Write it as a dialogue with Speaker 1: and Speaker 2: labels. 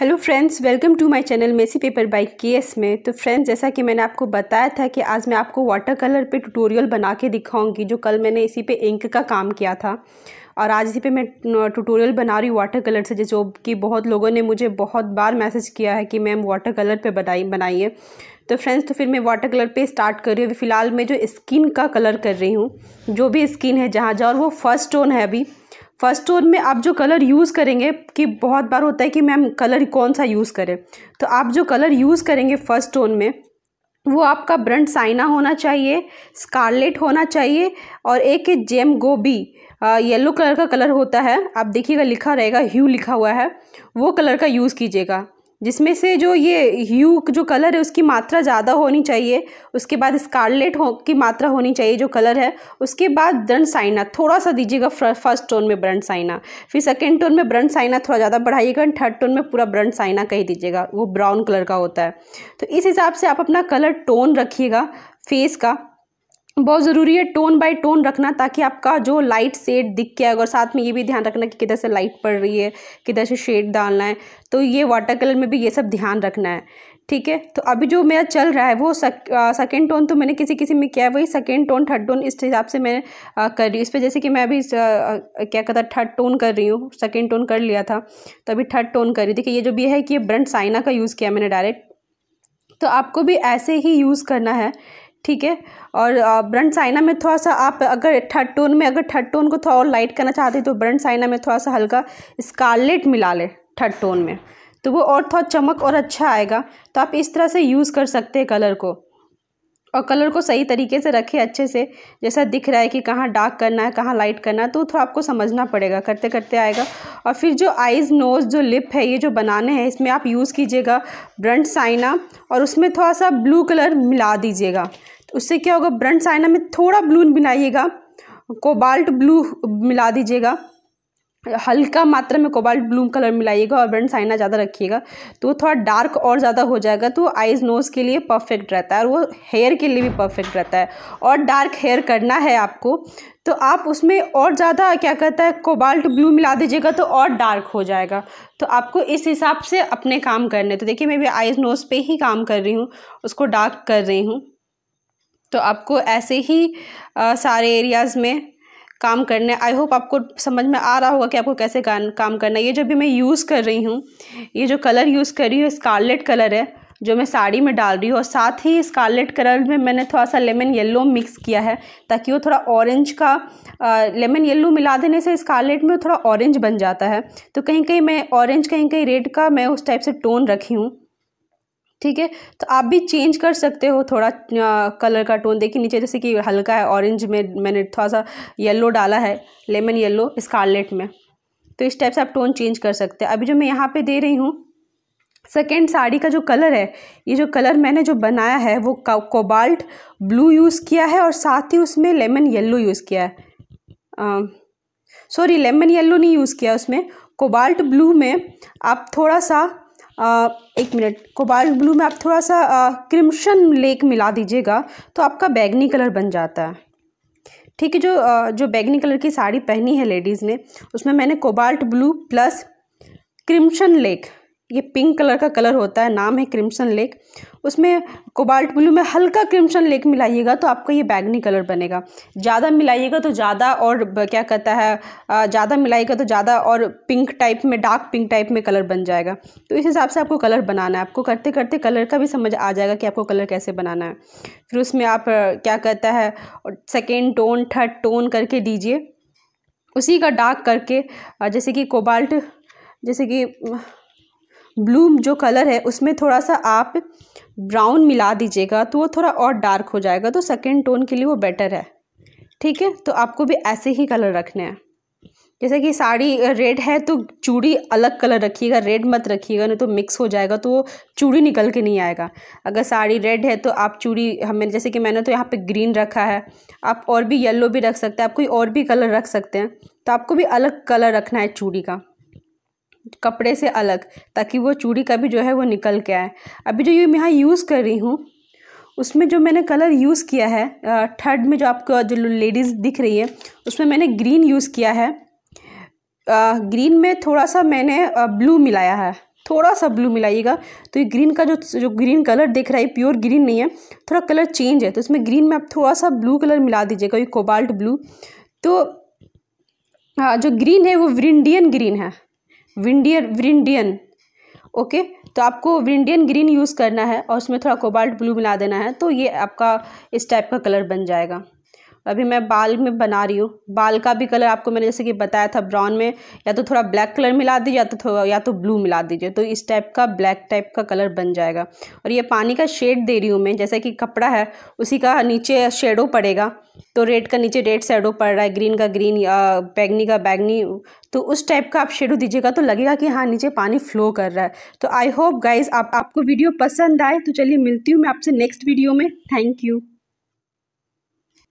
Speaker 1: hello friends welcome to my channel messy paper by KS में तो friends जैसा कि मैंने आपको बताया था कि आज मैं आपको वाटर कलर पे ट्यूटोरियल बना के दिखाऊंगी जो कल मैंने इसी पे इंक का काम किया था और आज इसी पे मैं ट्यूटोरियल बना रही हूँ वाटर कलर से जो कि बहुत लोगों ने मुझे बहुत बार मैसेज किया है कि मैम वाटर कलर पर बनाई बनाइए तो फ्रेंड्स तो फिर मैं वाटर कलर पर स्टार्ट कर रही हूँ फिलहाल मैं जो स्किन का कलर कर रही हूँ जो भी स्किन है जहाँ जहाँ और वो फर्स्ट टोन है अभी फर्स्ट टोन में आप जो कलर यूज़ करेंगे कि बहुत बार होता है कि मैम कलर कौन सा यूज़ करें तो आप जो कलर यूज़ करेंगे फर्स्ट टोन में वो आपका ब्रंट साइना होना चाहिए स्कारलेट होना चाहिए और एक जेम गोबी येलो कलर का कलर होता है आप देखिएगा लिखा रहेगा ह्यू लिखा हुआ है वो कलर का यूज़ कीजिएगा जिसमें से जो ये ह्यू जो कलर है उसकी मात्रा ज़्यादा होनी चाहिए उसके बाद स्कारलेट हो की मात्रा होनी चाहिए जो कलर है उसके बाद ब्रंट साइना थोड़ा सा दीजिएगा फर्स्ट टोन में ब्रंट साइना फिर सेकेंड टोन में ब्रंट साइना थोड़ा ज़्यादा बढ़ाइएगा एंड थर्ड टोन में पूरा ब्रंट साइना कह दीजिएगा वो ब्राउन कलर का होता है तो इस हिसाब से आप अपना कलर टोन रखिएगा फेस का बहुत ज़रूरी है टोन बाय टोन रखना ताकि आपका जो लाइट सेड दिख के है और साथ में ये भी ध्यान रखना कि किधर से लाइट पड़ रही है किधर से शेड डालना है तो ये वाटर कलर में भी ये सब ध्यान रखना है ठीक है तो अभी जो मेरा चल रहा है वो सेकेंड टोन तो मैंने किसी किसी में किया है वही सेकेंड टोन थर्ड टोन इस हिसाब से मैं आ, कर रही हूँ इस पर जैसे कि मैं अभी आ, क्या कहता थर्ड टोन कर रही हूँ सेकेंड टोन कर लिया था तो अभी थर्ड टोन कर रही देखिए ये जो भी है कि ये ब्रंट साइना का यूज़ किया मैंने डायरेक्ट तो आपको भी ऐसे ही यूज़ करना है ठीक है और ब्रंट साइना में थोड़ा सा आप अगर थर्ड टोन में अगर थर्ड टोन को थोड़ा और लाइट करना चाहते हैं तो ब्रंट साइना में थोड़ा सा हल्का स्कारलेट मिला ले थर्ड टोन में तो वो और थोड़ा चमक और अच्छा आएगा तो आप इस तरह से यूज़ कर सकते हैं कलर को और कलर को सही तरीके से रखें अच्छे से जैसा दिख रहा है कि कहाँ डार्क करना है कहाँ लाइट करना है तो थोड़ा आपको समझना पड़ेगा करते करते आएगा और फिर जो आइज़ नोज़ जो लिप है ये जो बनाने हैं इसमें आप यूज़ कीजिएगा ब्रंट साइना और उसमें थोड़ा सा ब्लू कलर मिला दीजिएगा तो उससे क्या होगा ब्रंट साइना में थोड़ा ब्लू मिलाइएगा कोबाल्ट ब्लू मिला दीजिएगा हल्का मात्रा में कोबाल्ट ब्लू कलर मिलाइएगा और ब्रंड साइना ज़्यादा रखिएगा तो वो थोड़ा डार्क और ज़्यादा हो जाएगा तो आइज़ नोज़ के लिए परफेक्ट रहता है और वो हेयर के लिए भी परफेक्ट रहता है और डार्क हेयर करना है आपको तो आप उसमें और ज़्यादा क्या कहता है कोबाल्ट ब्लू मिला दीजिएगा तो और डार्क हो जाएगा तो आपको इस हिसाब से अपने काम करने तो देखिए मैं भी आइज़ नोज़ पर ही काम कर रही हूँ उसको डार्क कर रही हूँ तो आपको ऐसे ही आ, सारे एरियाज़ में काम करना है आई होप आपको समझ में आ रहा होगा कि आपको कैसे काम करना है ये जो भी मैं यूज़ कर रही हूँ ये जो कलर यूज़ कर रही हूँ स्कारलेट कलर है जो मैं साड़ी में डाल रही हूँ और साथ ही स्कारलेट कलर में मैंने थोड़ा सा लेमन येलो मिक्स किया है ताकि वो थोड़ा ऑरेंज का लेमन येलो मिला देने से स्कारलेट में थोड़ा ऑरेंज बन जाता है तो कहीं कहीं मैं ऑरेंज कहीं कहीं रेड का मैं उस टाइप से टोन रखी हूँ ठीक है तो आप भी चेंज कर सकते हो थोड़ा आ, कलर का टोन देखिए नीचे जैसे कि हल्का है ऑरेंज में मैंने थोड़ा सा येलो डाला है लेमन येलो स्कारलेट में तो इस टाइप से आप टोन चेंज कर सकते हैं अभी जो मैं यहाँ पे दे रही हूँ सेकेंड साड़ी का जो कलर है ये जो कलर मैंने जो बनाया है वो कोबाल्ट ब्लू यूज़ किया है और साथ ही उसमें लेमन येल्लो यूज़ किया है सॉरी लेमन येल्लो नहीं यूज़ किया उसमें कोबाल्ट ब्लू में आप थोड़ा सा आ, एक मिनट कोबाल्ट ब्लू में आप थोड़ा सा क्रिम्शन लेक मिला दीजिएगा तो आपका बैगनी कलर बन जाता है ठीक है जो आ, जो बैगनी कलर की साड़ी पहनी है लेडीज़ ने उसमें मैंने cobalt blue plus crimson lake ये पिंक कलर का कलर होता है नाम है क्रिम्सन लेक उसमें कोबाल्ट ब्लू में हल्का क्रिम्सन लेक मिलाइएगा तो आपका ये बैगनी कलर बनेगा ज़्यादा मिलाइएगा तो ज़्यादा और क्या कहता है ज़्यादा मिलाइएगा तो ज़्यादा और पिंक टाइप में डार्क पिंक टाइप में कलर बन जाएगा तो इस हिसाब से आपको कलर बनाना है आपको करते करते कलर का भी समझ आ जाएगा कि आपको कलर कैसे बनाना है फिर उसमें आप क्या कहता है सेकेंड टोन थर्ड टोन करके दीजिए उसी का डार्क करके जैसे कि कोबाल्ट जैसे कि ब्लू जो कलर है उसमें थोड़ा सा आप ब्राउन मिला दीजिएगा तो वो थोड़ा और डार्क हो जाएगा तो सेकेंड टोन के लिए वो बेटर है ठीक है तो आपको भी ऐसे ही कलर रखने हैं जैसे कि साड़ी रेड है तो चूड़ी अलग कलर रखिएगा रेड मत रखिएगा नहीं तो मिक्स हो जाएगा तो वो चूड़ी निकल के नहीं आएगा अगर साड़ी रेड है तो आप चूड़ी हमें जैसे कि मैंने तो यहाँ पे ग्रीन रखा है आप और भी येलो भी रख सकते हैं आप कोई और भी कलर रख सकते हैं तो आपको भी अलग कलर रखना है चूड़ी का कपड़े से अलग ताकि वो चूड़ी का भी जो है वो निकल के आए अभी जो ये यहाँ यूज़ कर रही हूँ उसमें जो मैंने कलर यूज़ किया है थर्ड में जो आपको जो लेडीज़ दिख रही है उसमें मैंने ग्रीन यूज़ किया है ग्रीन में थोड़ा सा मैंने ब्लू मिलाया है थोड़ा सा ब्लू मिलाइएगा तो ये ग्रीन का जो जो ग्रीन कलर दिख रहा है प्योर ग्रीन नहीं है थोड़ा कलर चेंज है तो इसमें ग्रीन में आप थोड़ा सा ब्लू कलर मिला दीजिएगा ये कोबाल्ट ब्लू तो जो ग्रीन है वो व्रिंडियन ग्रीन है विंडियर विंडियन ओके तो आपको विंडियन ग्रीन यूज़ करना है और उसमें थोड़ा कोबाल्ट ब्लू मिला देना है तो ये आपका इस टाइप का कलर बन जाएगा अभी मैं बाल में बना रही हूँ बाल का भी कलर आपको मैंने जैसे कि बताया था ब्राउन में या तो थोड़ा ब्लैक कलर मिला दीजिए या तो थोड़ा या तो ब्लू मिला दीजिए तो इस टाइप का ब्लैक टाइप का कलर बन जाएगा और ये पानी का शेड दे रही हूँ मैं जैसे कि कपड़ा है उसी का नीचे शेडो पड़ेगा तो रेड का नीचे रेड शेडो पड़ रहा है ग्रीन का ग्रीन बैगनी का बैगनी तो उस टाइप का आप शेडो दीजिएगा तो लगेगा कि हाँ नीचे पानी फ्लो कर रहा है तो आई होप गाइज़ आप, आपको वीडियो पसंद आए तो चलिए मिलती हूँ मैं आपसे नेक्स्ट वीडियो में थैंक यू